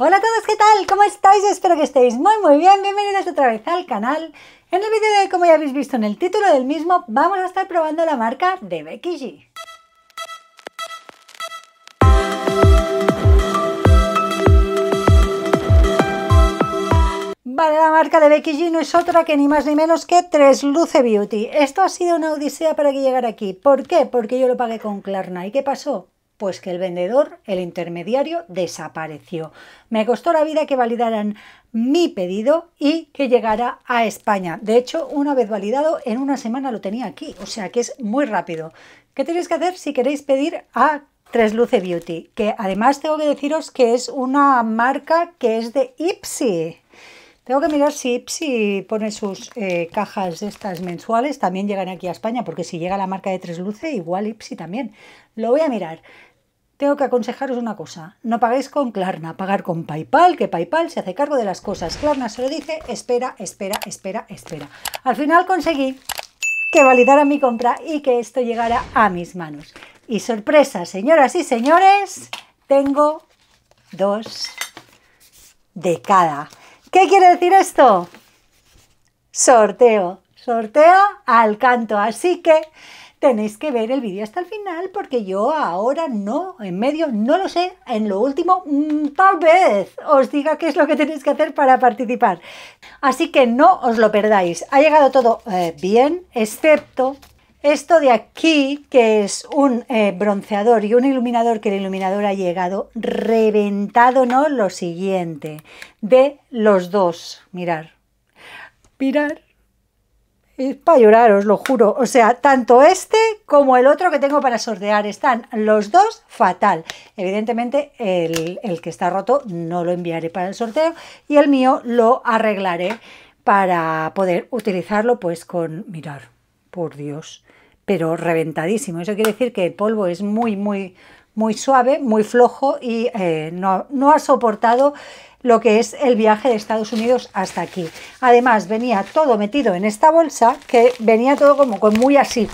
Hola a todos, ¿qué tal? ¿Cómo estáis? Espero que estéis muy muy bien. Bienvenidos otra vez al canal. En el vídeo de hoy, como ya habéis visto en el título del mismo, vamos a estar probando la marca de Becky G. Vale, la marca de Becky G no es otra que ni más ni menos que Tres Luce Beauty. Esto ha sido una odisea para que llegara aquí. ¿Por qué? Porque yo lo pagué con Klarna. ¿Y qué pasó? Pues que el vendedor, el intermediario, desapareció. Me costó la vida que validaran mi pedido y que llegara a España. De hecho, una vez validado, en una semana lo tenía aquí, o sea que es muy rápido. ¿Qué tenéis que hacer si queréis pedir a Tresluce Beauty? Que además tengo que deciros que es una marca que es de Ipsy. Tengo que mirar si Ipsy pone sus eh, cajas estas mensuales, también llegan aquí a España, porque si llega la marca de Tresluce, igual Ipsy también. Lo voy a mirar tengo que aconsejaros una cosa. No paguéis con Klarna, pagar con PayPal, que PayPal se hace cargo de las cosas. Klarna se lo dice, espera, espera, espera, espera. Al final conseguí que validara mi compra y que esto llegara a mis manos. Y sorpresa, señoras y señores, tengo dos de cada. ¿Qué quiere decir esto? Sorteo. Sorteo al canto. Así que tenéis que ver el vídeo hasta el final porque yo ahora no, en medio, no lo sé. En lo último, mm, tal vez os diga qué es lo que tenéis que hacer para participar. Así que no os lo perdáis. Ha llegado todo eh, bien, excepto esto de aquí, que es un eh, bronceador y un iluminador, que el iluminador ha llegado reventado, ¿no? Lo siguiente, de los dos, mirar, mirar. Es para llorar, os lo juro. O sea, tanto este como el otro que tengo para sortear están los dos fatal. Evidentemente, el, el que está roto no lo enviaré para el sorteo y el mío lo arreglaré para poder utilizarlo pues con... Mirar, por Dios, pero reventadísimo. Eso quiere decir que el polvo es muy, muy muy suave, muy flojo y eh, no, ha soportado lo que es el viaje de Estados Unidos hasta aquí. Además, venía todo metido en esta bolsa, que venía todo como con muy así,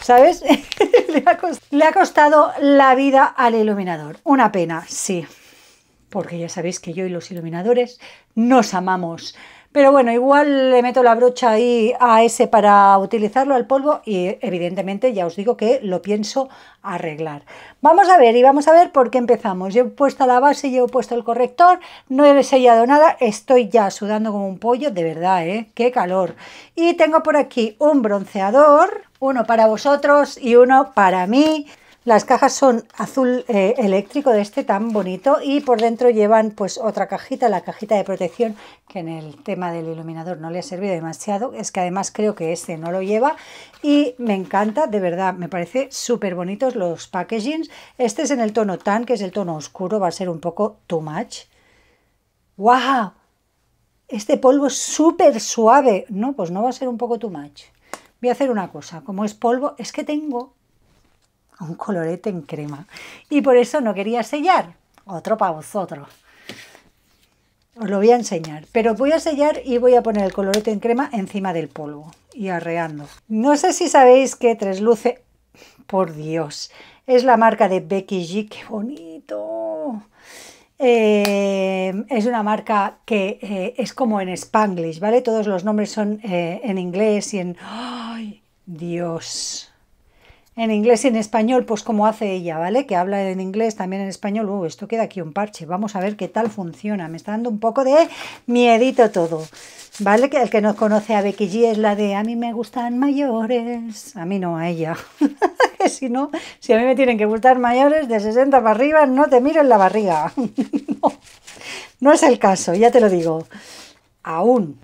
¿sabes? le, ha le, ha costado la vida al iluminador. Una pena, sí. Porque ya sabéis que yo y los iluminadores nos amamos. Pero bueno, igual le meto la brocha ahí a ese para utilizarlo al polvo y evidentemente ya os digo que lo pienso arreglar. Vamos a ver y vamos a ver por qué empezamos. Yo he puesto la base, yo he puesto el corrector, no he sellado nada, estoy ya sudando como un pollo, de verdad, ¿eh? ¡Qué calor! Y tengo por aquí un bronceador, uno para vosotros y uno para mí. Las cajas son azul eh, eléctrico de este tan bonito y por dentro llevan pues otra cajita, la cajita de protección que en el tema del iluminador no le ha servido demasiado, es que además creo que este no lo lleva y me encanta, de verdad, me parece súper bonitos los packagings. Este es en el tono tan, que es el tono oscuro, va a ser un poco too much. ¡Guau! Este polvo es súper suave. No, pues no va a ser un poco too much. Voy a hacer una cosa, como es polvo, es que tengo un colorete en crema. Y por eso no quería sellar. Otro para vosotros. Os lo voy a enseñar. Pero voy a sellar y voy a poner el colorete en crema encima del polvo. Y arreando. No sé si sabéis que Tresluce, Por Dios. Es la marca de Becky G. ¡Qué bonito! Eh, es una marca que eh, es como en Spanglish, ¿vale? Todos los nombres son eh, en inglés y en... ¡Ay, Dios! en inglés y en español, pues como hace ella, ¿vale? Que habla en inglés, también en español. Uh, esto queda aquí un parche. Vamos a ver qué tal funciona. Me está dando un poco de miedito todo. ¿Vale? Que el que nos conoce a Becky G es la de a mí me gustan mayores. A mí no, a ella. si no, si a mí me tienen que gustar mayores de 60 para arriba, no te miro en la barriga. no, no es el caso, ya te lo digo. Aún.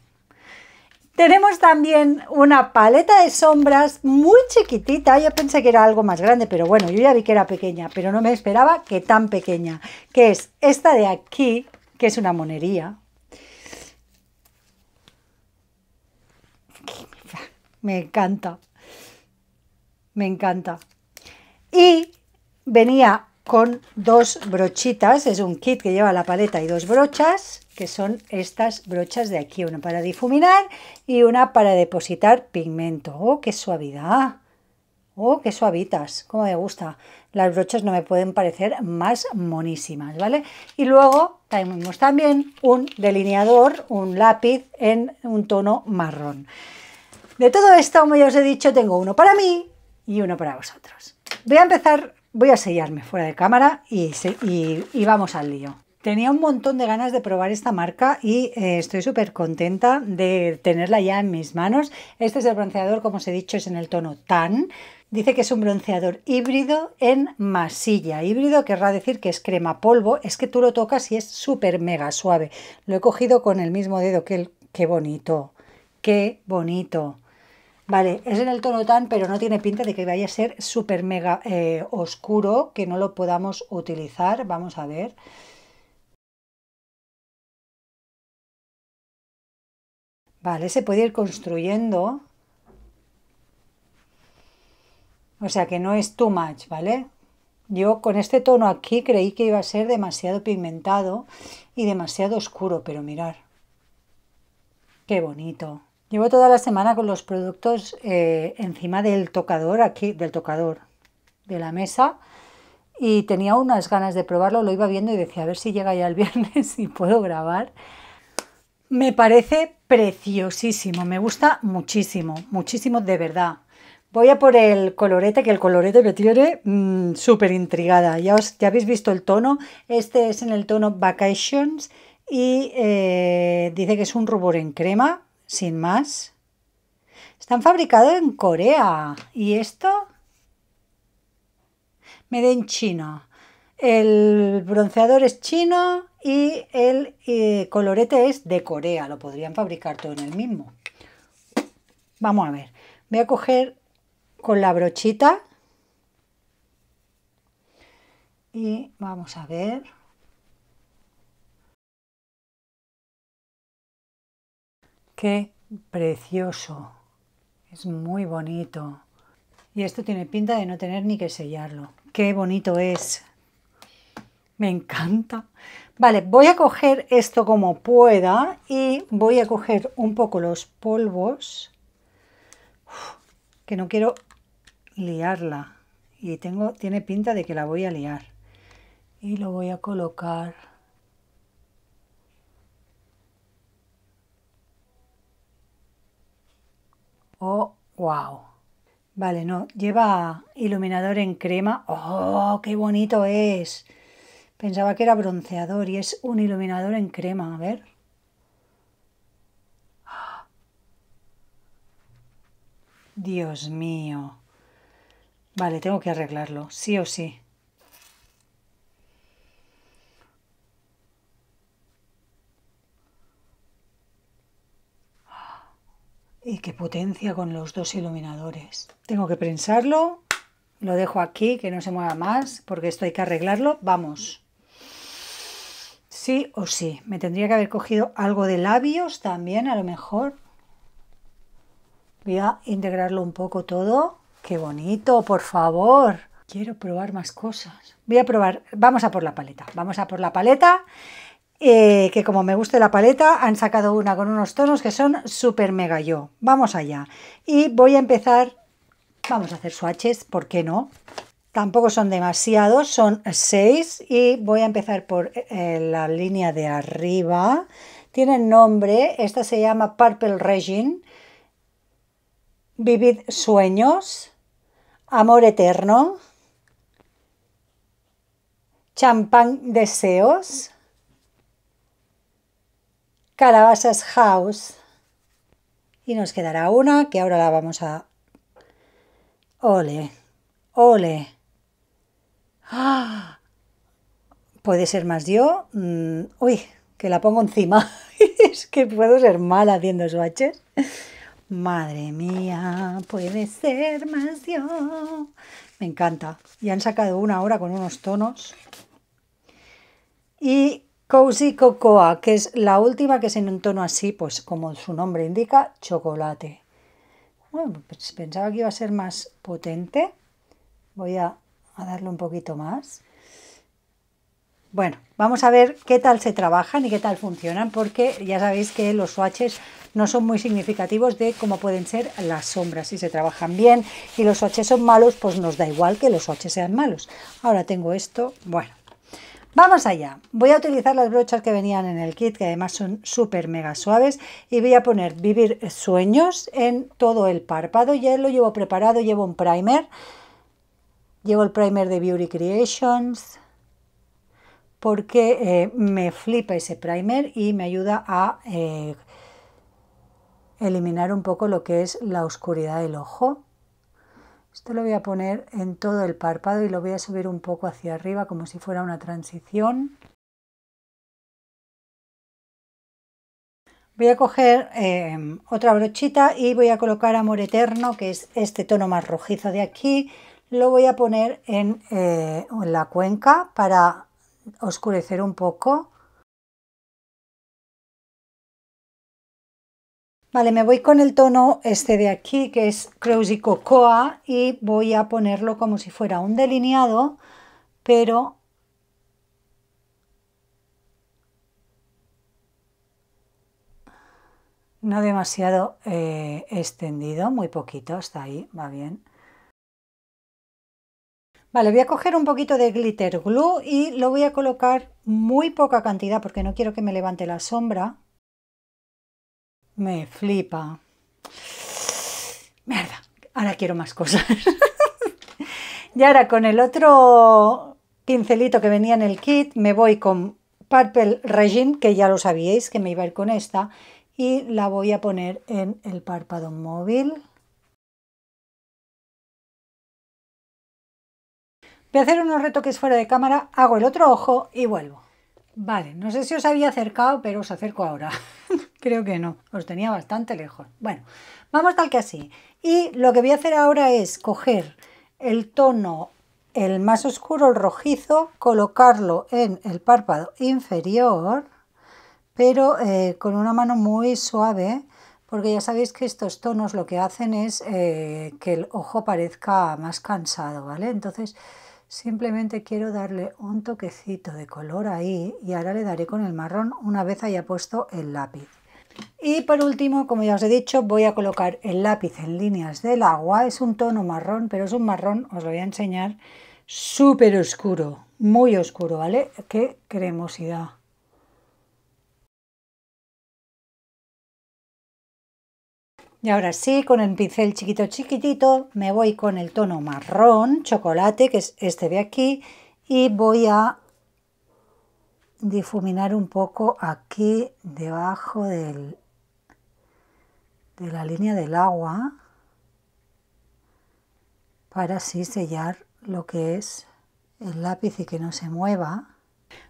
Tenemos también una paleta de sombras muy chiquitita, yo pensé que era algo más grande, pero bueno, yo ya vi que era pequeña, pero no me esperaba que tan pequeña, que es esta de aquí, que es una monería. Me encanta, me encanta. Y venía con dos brochitas, es un kit que lleva la paleta y dos brochas, que son estas brochas de aquí, una para difuminar y una para depositar pigmento. ¡Oh, qué suavidad! ¡Oh, qué suavitas! ¡Cómo me gusta! Las brochas no me pueden parecer más monísimas, ¿vale? Y luego tenemos también un delineador, un lápiz en un tono marrón. De todo esto, como ya os he dicho, tengo uno para mí y uno para vosotros. Voy a empezar, voy a sellarme fuera de cámara y, y vamos al lío. Tenía un montón de ganas de probar esta marca y eh, estoy súper contenta de tenerla ya en mis manos. Este es el bronceador, como os he dicho, es en el tono tan. Dice que es un bronceador híbrido en masilla. Híbrido querrá decir que es crema polvo. Es que tú lo tocas y es súper mega suave. Lo he cogido con el mismo dedo que el... ¡Qué bonito! ¡Qué bonito! Vale, es en el tono tan, pero no tiene pinta de que vaya a ser súper mega eh, oscuro, que no lo podamos utilizar. Vamos a ver. Vale, se puede ir construyendo. O sea que no es too much, ¿vale? Yo con este tono aquí creí que iba a ser demasiado pigmentado y demasiado oscuro, pero mirar. Qué bonito. Llevo toda la semana con los productos eh, encima del tocador, aquí, del tocador de la mesa. Y tenía unas ganas de probarlo, lo iba viendo y decía, a ver si llega ya el viernes y puedo grabar. Me parece preciosísimo, me gusta muchísimo, muchísimo de verdad. Voy a por el colorete, que el colorete me tiene mm, súper intrigada. Ya, os, ya habéis visto el tono, este es en el tono Vacations y eh, dice que es un rubor en crema, sin más. Están fabricados en Corea. ¿Y esto? me den chino. El bronceador es chino y el eh, colorete es de Corea, lo podrían fabricar todo en el mismo. Vamos a ver, voy a coger con la brochita y vamos a ver. Qué precioso, es muy bonito. Y esto tiene pinta de no tener ni que sellarlo. Qué bonito es. Me encanta. Vale, voy a coger esto como pueda y voy a coger un poco los polvos, que no quiero liarla. Y tengo, tiene pinta de que la voy a liar. Y lo voy a colocar. Oh, wow. Vale, no, lleva iluminador en crema. ¡Oh, qué bonito es! Pensaba que era bronceador y es un iluminador en crema, a ver. Dios mío. Vale, tengo que arreglarlo, sí o sí. Y qué potencia con los dos iluminadores. Tengo que pensarlo. Lo dejo aquí, que no se mueva más, porque esto hay que arreglarlo. Vamos. Sí o sí. Me tendría que haber cogido algo de labios también, a lo mejor. Voy a integrarlo un poco todo. ¡Qué bonito, por favor! Quiero probar más cosas. Voy a probar, vamos a por la paleta, vamos a por la paleta, eh, que como me gusta la paleta, han sacado una con unos tonos que son súper mega yo. Vamos allá. Y voy a empezar, vamos a hacer swatches, ¿por qué no? Tampoco son demasiados, son seis y voy a empezar por eh, eh, la línea de arriba. Tienen nombre, esta se llama Purple Regin, Vivid Sueños, Amor Eterno, Champán Deseos, Calabasas House. Y nos quedará una que ahora la vamos a... Ole, ole. Puede ser más yo. Mm, uy, que la pongo encima. es que puedo ser mala haciendo swatches. Madre mía, puede ser más yo. Me encanta. Y han sacado una ahora con unos tonos. Y Cozy Cocoa, que es la última que es en un tono así, pues como su nombre indica, chocolate. Bueno, pues pensaba que iba a ser más potente. Voy a a darle un poquito más. Bueno, vamos a ver qué tal se trabajan y qué tal funcionan, porque ya sabéis que los swatches no son muy significativos de cómo pueden ser las sombras. Si se trabajan bien y los swatches son malos, pues nos da igual que los swatches sean malos. Ahora tengo esto, bueno. Vamos allá. Voy a utilizar las brochas que venían en el kit, que además son súper mega suaves, y voy a poner vivir sueños en todo el párpado. Ya lo llevo preparado, llevo un primer. Llevo el primer de Beauty Creations porque eh, me flipa ese primer y me ayuda a eh, eliminar un poco lo que es la oscuridad del ojo. Esto lo voy a poner en todo el párpado y lo voy a subir un poco hacia arriba como si fuera una transición. Voy a coger eh, otra brochita y voy a colocar Amor Eterno, que es este tono más rojizo de aquí, lo voy a poner eh, en, la cuenca para oscurecer un poco. Vale, me voy con el tono este de aquí, que es y Cocoa, y voy a ponerlo como si fuera un delineado, pero... No demasiado eh, extendido, muy poquito, hasta ahí, va bien. Vale, voy a coger un poquito de glitter glue y lo voy a colocar muy poca cantidad porque no quiero que me levante la sombra. Me flipa. Mierda, ahora quiero más cosas. y ahora con el otro pincelito que venía en el kit me voy con Purple Regime, que ya lo sabíais que me iba a ir con esta, y la voy a poner en el párpado móvil. Voy a hacer unos retoques fuera de cámara, hago el otro ojo y vuelvo. Vale, no sé si os había acercado, pero os acerco ahora. Creo que no, os tenía bastante lejos. Bueno, vamos tal que así. Y lo que voy a hacer ahora es coger el tono, el más oscuro, el rojizo, colocarlo en el párpado inferior, pero eh, con una mano muy suave, porque ya sabéis que estos tonos lo que hacen es eh, que el ojo parezca más cansado, ¿vale? Entonces Simplemente quiero darle un toquecito de color ahí y ahora le daré con el marrón una vez haya puesto el lápiz. Y por último, como ya os he dicho, voy a colocar el lápiz en líneas del agua. Es un tono marrón, pero es un marrón, os lo voy a enseñar, súper oscuro, muy oscuro, ¿vale? ¡Qué cremosidad! Y ahora sí, con el pincel chiquito chiquitito, me voy con el tono marrón, chocolate, que es este de aquí, y voy a difuminar un poco aquí debajo de la línea del agua para así sellar lo que es el lápiz y que no se mueva.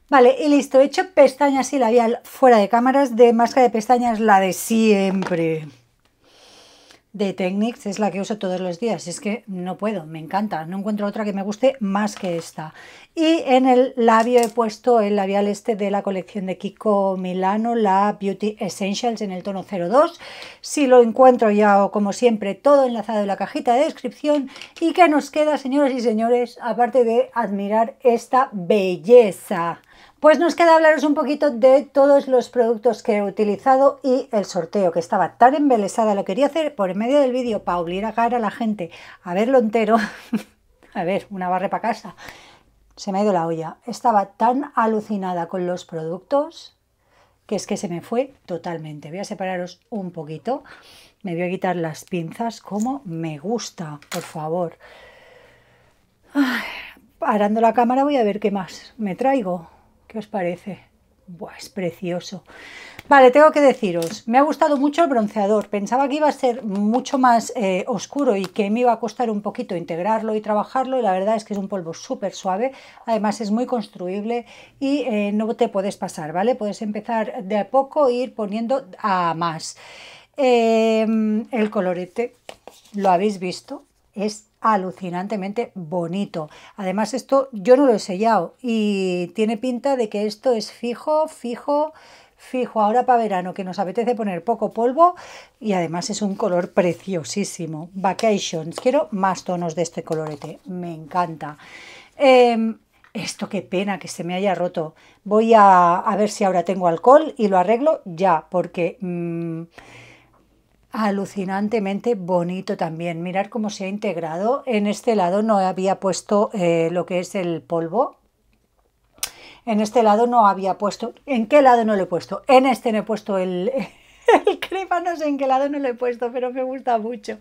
Vale, y listo, he hecho pestañas y labial fuera de cámaras de máscara de pestañas, la de siempre de Technics es la que uso todos los días. Es que no puedo, me encanta. No encuentro otra que me guste más que esta. Y en el labio he puesto el labial este de la colección de Kiko Milano, la Beauty Essentials en el tono 02. Si lo encuentro ya, como siempre, todo enlazado en la cajita de descripción. ¿Y que nos queda, señoras y señores? Aparte de admirar esta belleza. Pues nos queda hablaros un poquito de todos los productos que he utilizado y el sorteo, que estaba tan embelesada, lo quería hacer por en medio del vídeo para obligar a la gente a verlo entero. a ver, una barra para casa. Se me ha ido la olla. Estaba tan alucinada con los productos que es que se me fue totalmente. Voy a separaros un poquito. Me voy a quitar las pinzas como me gusta, por favor. parando la cámara voy a ver qué más me traigo. ¿Qué os parece? es precioso. Vale, tengo que deciros, me ha gustado mucho el bronceador. Pensaba que iba a ser mucho más eh, oscuro y que me iba a costar un poquito integrarlo y trabajarlo. Y la verdad es que es un polvo súper suave. Además es muy construible y eh, no te puedes pasar, ¿vale? Puedes empezar de a poco e ir poniendo a más. Eh, el colorete, lo habéis visto, es alucinantemente bonito. Además esto yo no lo he sellado y tiene pinta de que esto es fijo, fijo, fijo. Ahora para verano que nos apetece poner poco polvo y además es un color preciosísimo. Vacations, quiero más tonos de este colorete, me encanta. Em, esto qué pena que se me haya roto. Voy a, ver si ahora tengo alcohol y lo arreglo ya porque... Mm, alucinantemente bonito también. Mirar cómo se ha integrado. En este lado no había puesto eh, lo que es el polvo. En este lado no había puesto... ¿En qué lado no lo he puesto? En este no he puesto el... El crema no sé en qué lado no lo he puesto, pero me gusta mucho.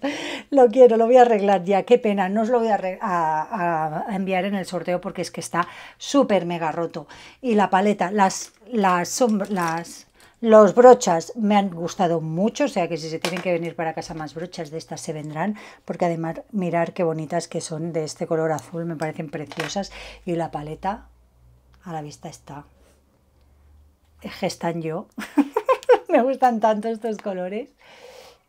Lo quiero, lo voy a arreglar ya. Qué pena, no os lo voy a, enviar en el sorteo porque es que está súper mega roto. Y la paleta, las, las, las, los brochas me han gustado mucho, o sea que si se tienen que venir para casa más brochas de estas se vendrán, porque además mirar qué bonitas que son de este color azul, me parecen preciosas y la paleta a la vista está. Gestan yo. me gustan tanto estos colores.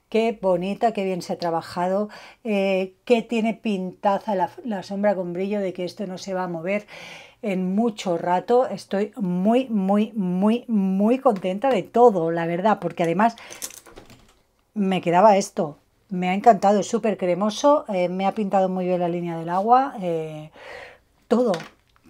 Qué bonita, qué bien se ha trabajado, eh, qué tiene pintaza la, la sombra con brillo de que esto no se va a mover en mucho rato. Estoy muy, muy, muy, muy contenta de todo, la verdad, porque además me quedaba esto. Me ha encantado, es súper cremoso, eh, me ha pintado muy bien la línea del agua, eh, todo,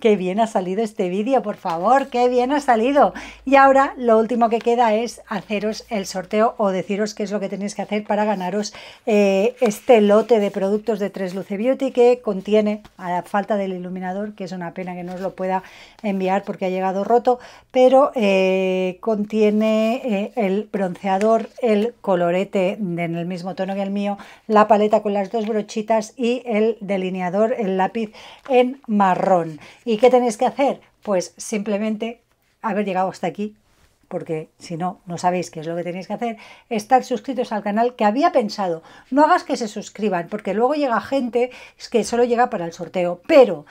Qué bien ha salido este vídeo, por favor, qué bien ha salido. Y ahora lo último que queda es haceros el sorteo o deciros qué es lo que tenéis que hacer para ganaros eh, este lote de productos de tres Luce Beauty que contiene, a la falta del iluminador, que es una pena que no os lo pueda enviar porque ha llegado roto, pero eh, contiene eh, el bronceador, el colorete en el mismo tono que el mío, la paleta con las dos brochitas y el delineador, el lápiz en marrón. ¿Y qué tenéis que hacer? Pues simplemente haber llegado hasta aquí, porque si no, no sabéis qué es lo que tenéis que hacer, estar suscritos al canal que había pensado. No hagas que se suscriban, porque luego llega gente que solo llega para el sorteo, pero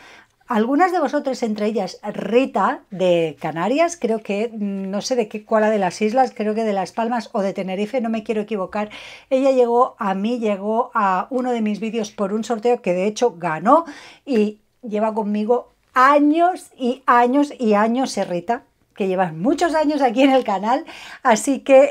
algunas de vosotras, entre ellas Rita de Canarias, creo que mm, no sé de qué cuál de las islas, creo que de Las Palmas o de Tenerife, no me quiero equivocar. Ella llegó a mí, llegó a uno de mis vídeos por un sorteo que de hecho ganó y lleva conmigo años y años y años, Serrita, que llevas muchos años aquí en el canal, así que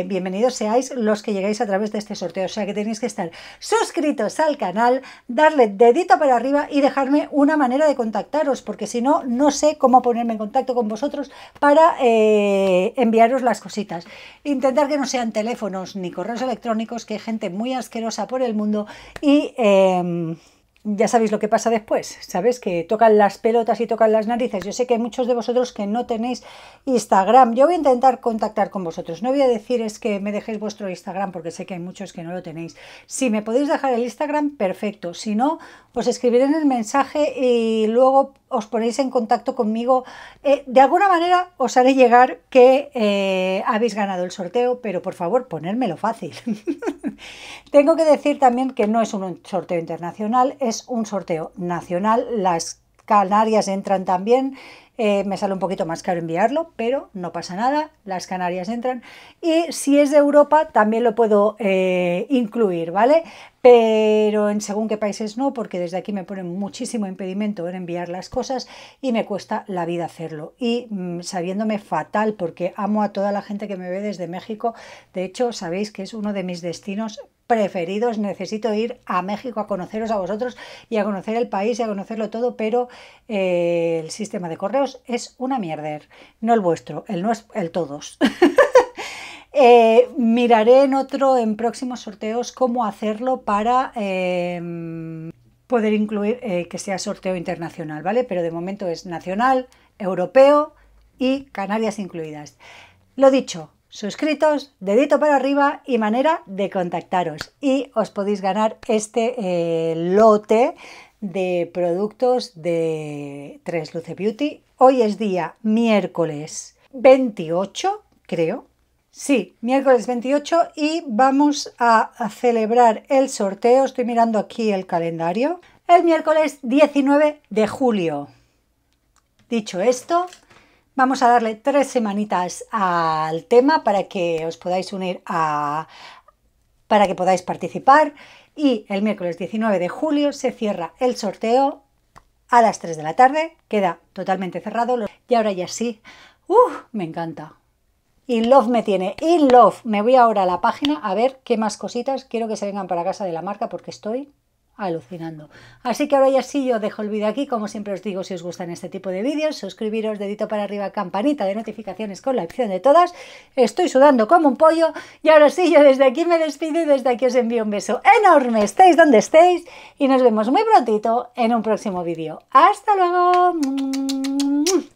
eh, bienvenidos seáis los que llegáis a través de este sorteo, o sea que tenéis que estar suscritos al canal, darle dedito para arriba y dejarme una manera de contactaros, porque si no, no sé cómo ponerme en contacto con vosotros para eh, enviaros las cositas. Intentar que no sean teléfonos ni correos electrónicos, que hay gente muy asquerosa por el mundo y... Em, ya sabéis lo que pasa después, ¿sabes? Que tocan las pelotas y tocan las narices. Yo sé que hay muchos de vosotros que no tenéis Instagram. Yo voy a intentar contactar con vosotros. No voy a decir es que me dejéis vuestro Instagram porque sé que hay muchos que no lo tenéis. Si me podéis dejar el Instagram, perfecto. Si no, os escribiré en el mensaje y luego os ponéis en contacto conmigo. Eh, de alguna manera os haré llegar que eh, habéis ganado el sorteo, pero por favor, ponérmelo fácil. Tengo que decir también que no es un sorteo internacional, es un sorteo nacional. Las Canarias entran también. Eh, me sale un poquito más caro enviarlo, pero no pasa nada, las Canarias entran. Y si es de Europa, también lo puedo eh, incluir, ¿vale? Pero en según qué países no, porque desde aquí me ponen muchísimo impedimento en enviar las cosas y me cuesta la vida hacerlo. Y mm, sabiéndome fatal, porque amo a toda la gente que me ve desde México, de hecho, sabéis que es uno de mis destinos preferidos, necesito ir a México a conoceros a vosotros y a conocer el país y a conocerlo todo, pero eh, el sistema de correos es una mierder, no el vuestro, el, no es, el todos. Eh, miraré en otro, en próximos sorteos, cómo hacerlo para em, poder incluir eh, que sea sorteo internacional, ¿vale? Pero de momento es nacional, europeo y Canarias incluidas. Lo dicho, suscritos, dedito para arriba y manera de contactaros. Y os podéis ganar este eh, lote de productos de Tres Luce Beauty. Hoy es día miércoles 28, creo. Sí, miércoles 28 y vamos a, a celebrar el sorteo. Estoy mirando aquí el calendario. El miércoles 19 de julio. Dicho esto, Vamos a darle tres semanitas al tema para que os podáis unir a... para que podáis participar y el miércoles 19 de julio se cierra el sorteo a las 3 de la tarde, queda totalmente cerrado y ahora ya sí, ¡Uf! me encanta. In Love me tiene, In Love, me voy ahora a la página a ver qué más cositas quiero que se vengan para casa de la marca porque estoy alucinando. Así que ahora ya sí, yo dejo el vídeo aquí, como siempre os digo, si os gustan este tipo de vídeos, suscribiros, dedito para arriba, campanita de notificaciones con la opción de todas, estoy sudando como un pollo, y ahora sí, yo desde aquí me despido y desde aquí os envío un beso enorme, estéis donde estéis, y nos vemos muy prontito en un próximo vídeo. ¡Hasta luego!